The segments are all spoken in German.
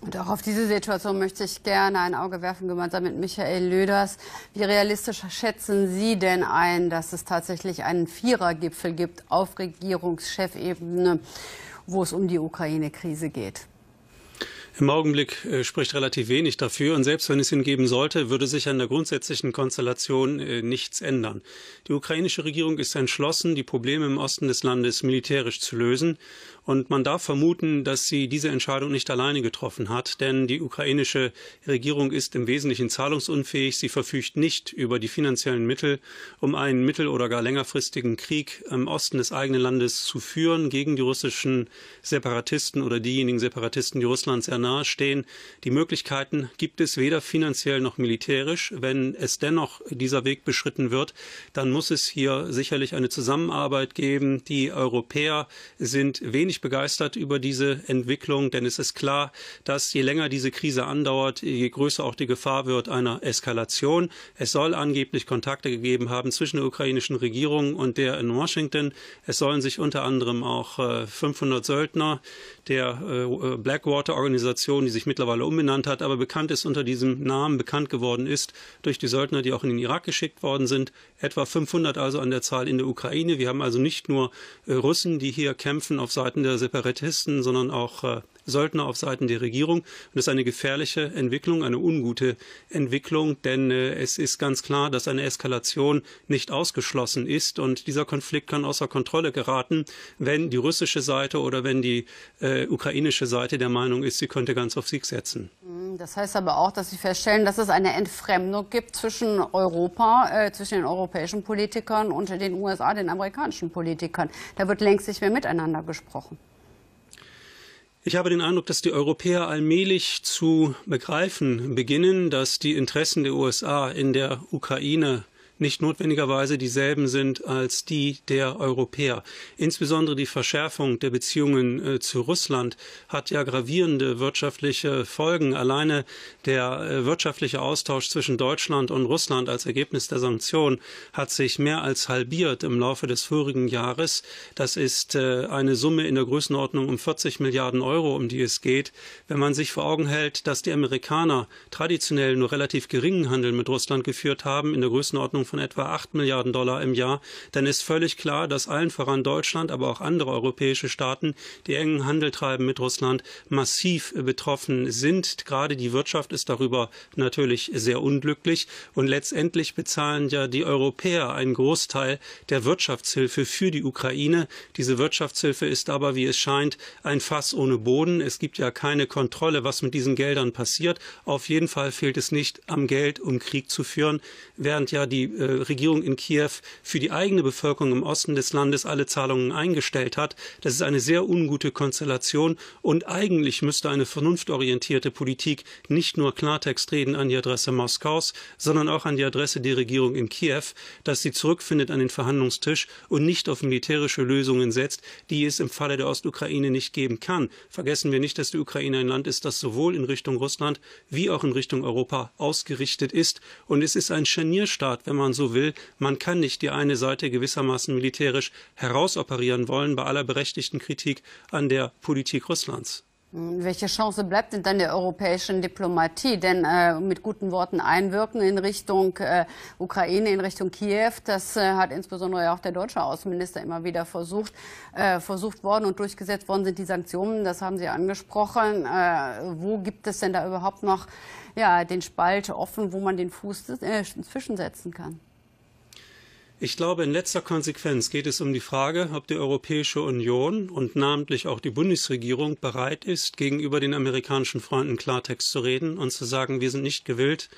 Und auch auf diese Situation möchte ich gerne ein Auge werfen, gemeinsam mit Michael Löders. Wie realistisch schätzen Sie denn ein, dass es tatsächlich einen Vierergipfel gibt auf Regierungschefebene, wo es um die Ukraine-Krise geht? Im Augenblick äh, spricht relativ wenig dafür und selbst wenn es ihn geben sollte, würde sich an der grundsätzlichen Konstellation äh, nichts ändern. Die ukrainische Regierung ist entschlossen, die Probleme im Osten des Landes militärisch zu lösen und man darf vermuten, dass sie diese Entscheidung nicht alleine getroffen hat, denn die ukrainische Regierung ist im Wesentlichen zahlungsunfähig. Sie verfügt nicht über die finanziellen Mittel, um einen mittel- oder gar längerfristigen Krieg im Osten des eigenen Landes zu führen gegen die russischen Separatisten oder diejenigen Separatisten, die Russland sehr nahe stehen. Die Möglichkeiten gibt es weder finanziell noch militärisch. Wenn es dennoch dieser Weg beschritten wird, dann muss es hier sicherlich eine Zusammenarbeit geben. Die Europäer sind wenig wenig begeistert über diese Entwicklung, denn es ist klar, dass je länger diese Krise andauert, je größer auch die Gefahr wird einer Eskalation. Es soll angeblich Kontakte gegeben haben zwischen der ukrainischen Regierung und der in Washington. Es sollen sich unter anderem auch 500 äh, Söldner der äh, äh, Blackwater-Organisation, die sich mittlerweile umbenannt hat, aber bekannt ist unter diesem Namen, bekannt geworden ist durch die Söldner, die auch in den Irak geschickt worden sind. Etwa 500 also an der Zahl in der Ukraine. Wir haben also nicht nur Russen, die hier kämpfen auf Seiten der der Separatisten, sondern auch äh, Söldner auf Seiten der Regierung. Und das ist eine gefährliche Entwicklung, eine ungute Entwicklung, denn äh, es ist ganz klar, dass eine Eskalation nicht ausgeschlossen ist und dieser Konflikt kann außer Kontrolle geraten, wenn die russische Seite oder wenn die äh, ukrainische Seite der Meinung ist, sie könnte ganz auf Sieg setzen. Das heißt aber auch, dass Sie feststellen, dass es eine Entfremdung gibt zwischen Europa, äh, zwischen den europäischen Politikern und den USA, den amerikanischen Politikern. Da wird längst nicht mehr miteinander gesprochen. Ich habe den Eindruck, dass die Europäer allmählich zu begreifen beginnen, dass die Interessen der USA in der Ukraine nicht notwendigerweise dieselben sind als die der Europäer. Insbesondere die Verschärfung der Beziehungen äh, zu Russland hat ja gravierende wirtschaftliche Folgen. Alleine der äh, wirtschaftliche Austausch zwischen Deutschland und Russland als Ergebnis der Sanktionen hat sich mehr als halbiert im Laufe des vorigen Jahres. Das ist äh, eine Summe in der Größenordnung um 40 Milliarden Euro, um die es geht. Wenn man sich vor Augen hält, dass die Amerikaner traditionell nur relativ geringen Handel mit Russland geführt haben, in der Größenordnung von etwa 8 Milliarden Dollar im Jahr, dann ist völlig klar, dass allen voran Deutschland, aber auch andere europäische Staaten, die engen Handel treiben mit Russland, massiv betroffen sind. Gerade die Wirtschaft ist darüber natürlich sehr unglücklich und letztendlich bezahlen ja die Europäer einen Großteil der Wirtschaftshilfe für die Ukraine. Diese Wirtschaftshilfe ist aber, wie es scheint, ein Fass ohne Boden. Es gibt ja keine Kontrolle, was mit diesen Geldern passiert. Auf jeden Fall fehlt es nicht am Geld, um Krieg zu führen, während ja die äh, Regierung in Kiew für die eigene Bevölkerung im Osten des Landes alle Zahlungen eingestellt hat. Das ist eine sehr ungute Konstellation und eigentlich müsste eine vernunftorientierte Politik nicht nur Klartext reden an die Adresse Moskaus, sondern auch an die Adresse der Regierung in Kiew, dass sie zurückfindet an den Verhandlungstisch und nicht auf militärische Lösungen setzt, die es im Falle der Ostukraine nicht geben kann. Vergessen wir nicht, dass die Ukraine ein Land ist, das sowohl in Richtung Russland wie auch in Richtung Europa ausgerichtet ist und es ist ein Scharnierstaat, wenn man man so will, man kann nicht die eine Seite gewissermaßen militärisch herausoperieren wollen bei aller berechtigten Kritik an der Politik Russlands. Welche Chance bleibt denn dann der europäischen Diplomatie? Denn äh, mit guten Worten einwirken in Richtung äh, Ukraine, in Richtung Kiew, das äh, hat insbesondere auch der deutsche Außenminister immer wieder versucht, äh, versucht worden und durchgesetzt worden sind die Sanktionen, das haben Sie angesprochen. Äh, wo gibt es denn da überhaupt noch ja, den Spalt offen, wo man den Fuß äh, zwischensetzen kann? Ich glaube, in letzter Konsequenz geht es um die Frage, ob die Europäische Union und namentlich auch die Bundesregierung bereit ist, gegenüber den amerikanischen Freunden Klartext zu reden und zu sagen, wir sind nicht gewillt,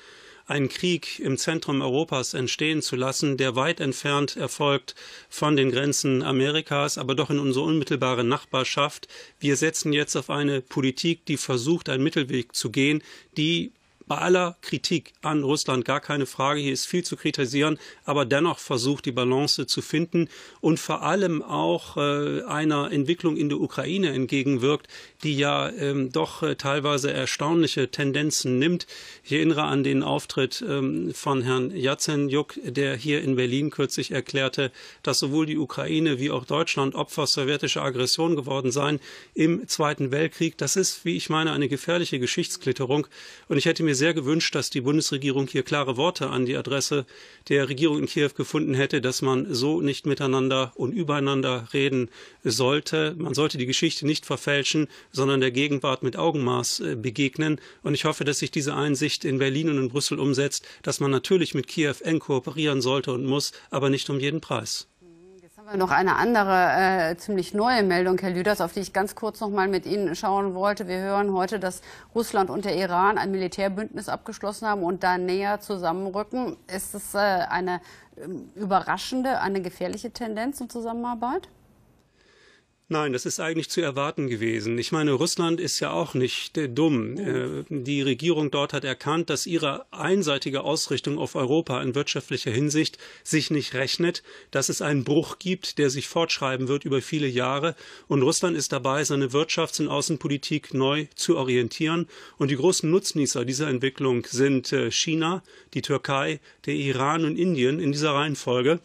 einen Krieg im Zentrum Europas entstehen zu lassen, der weit entfernt erfolgt von den Grenzen Amerikas, aber doch in unsere unmittelbare Nachbarschaft. Wir setzen jetzt auf eine Politik, die versucht, einen Mittelweg zu gehen, die bei aller Kritik an Russland, gar keine Frage, hier ist viel zu kritisieren, aber dennoch versucht, die Balance zu finden und vor allem auch äh, einer Entwicklung in der Ukraine entgegenwirkt, die ja ähm, doch äh, teilweise erstaunliche Tendenzen nimmt. Ich erinnere an den Auftritt ähm, von Herrn Jazenjuk, der hier in Berlin kürzlich erklärte, dass sowohl die Ukraine wie auch Deutschland Opfer sowjetischer Aggression geworden seien im Zweiten Weltkrieg. Das ist, wie ich meine, eine gefährliche Geschichtsklitterung. Und ich hätte mir sehr gewünscht, dass die Bundesregierung hier klare Worte an die Adresse der Regierung in Kiew gefunden hätte, dass man so nicht miteinander und übereinander reden sollte. Man sollte die Geschichte nicht verfälschen, sondern der Gegenwart mit Augenmaß äh, begegnen. Und ich hoffe, dass sich diese Einsicht in Berlin und in Brüssel umsetzt, dass man natürlich mit Kiew eng kooperieren sollte und muss, aber nicht um jeden Preis. Aber noch eine andere äh, ziemlich neue Meldung, Herr Lüders, auf die ich ganz kurz noch mal mit Ihnen schauen wollte. Wir hören heute, dass Russland und der Iran ein Militärbündnis abgeschlossen haben und da näher zusammenrücken. Ist es äh, eine äh, überraschende, eine gefährliche Tendenz zur Zusammenarbeit? Nein, das ist eigentlich zu erwarten gewesen. Ich meine, Russland ist ja auch nicht äh, dumm. Äh, die Regierung dort hat erkannt, dass ihre einseitige Ausrichtung auf Europa in wirtschaftlicher Hinsicht sich nicht rechnet, dass es einen Bruch gibt, der sich fortschreiben wird über viele Jahre. Und Russland ist dabei, seine Wirtschafts- und Außenpolitik neu zu orientieren. Und die großen Nutznießer dieser Entwicklung sind äh, China, die Türkei, der Iran und Indien in dieser Reihenfolge.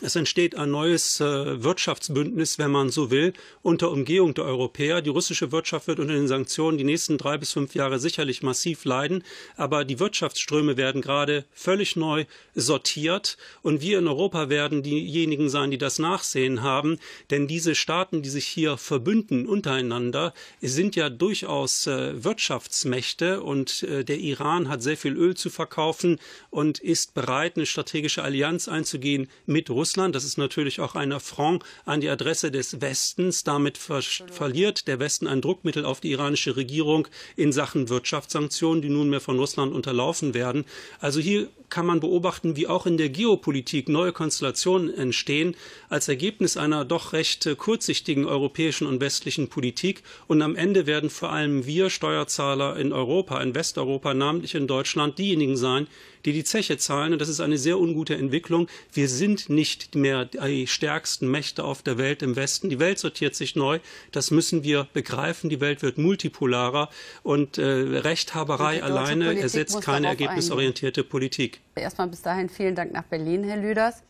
Es entsteht ein neues äh, Wirtschaftsbündnis, wenn man so will, unter Umgehung der Europäer. Die russische Wirtschaft wird unter den Sanktionen die nächsten drei bis fünf Jahre sicherlich massiv leiden, aber die Wirtschaftsströme werden gerade völlig neu sortiert und wir in Europa werden diejenigen sein, die das Nachsehen haben, denn diese Staaten, die sich hier verbünden untereinander, sind ja durchaus äh, Wirtschaftsmächte und äh, der Iran hat sehr viel Öl zu verkaufen und ist bereit, eine strategische Allianz einzugehen mit Russland. Russland. Das ist natürlich auch ein Affront an die Adresse des Westens. Damit genau. verliert der Westen ein Druckmittel auf die iranische Regierung in Sachen Wirtschaftssanktionen, die nunmehr von Russland unterlaufen werden. Also hier kann man beobachten, wie auch in der Geopolitik neue Konstellationen entstehen, als Ergebnis einer doch recht kurzsichtigen europäischen und westlichen Politik. Und am Ende werden vor allem wir Steuerzahler in Europa, in Westeuropa, namentlich in Deutschland, diejenigen sein, die die Zeche zahlen. Und das ist eine sehr ungute Entwicklung. Wir sind nicht mehr die stärksten Mächte auf der Welt im Westen. Die Welt sortiert sich neu. Das müssen wir begreifen. Die Welt wird multipolarer und äh, Rechthaberei alleine ersetzt keine ergebnisorientierte Politik. Erstmal bis dahin vielen Dank nach Berlin, Herr Lüders.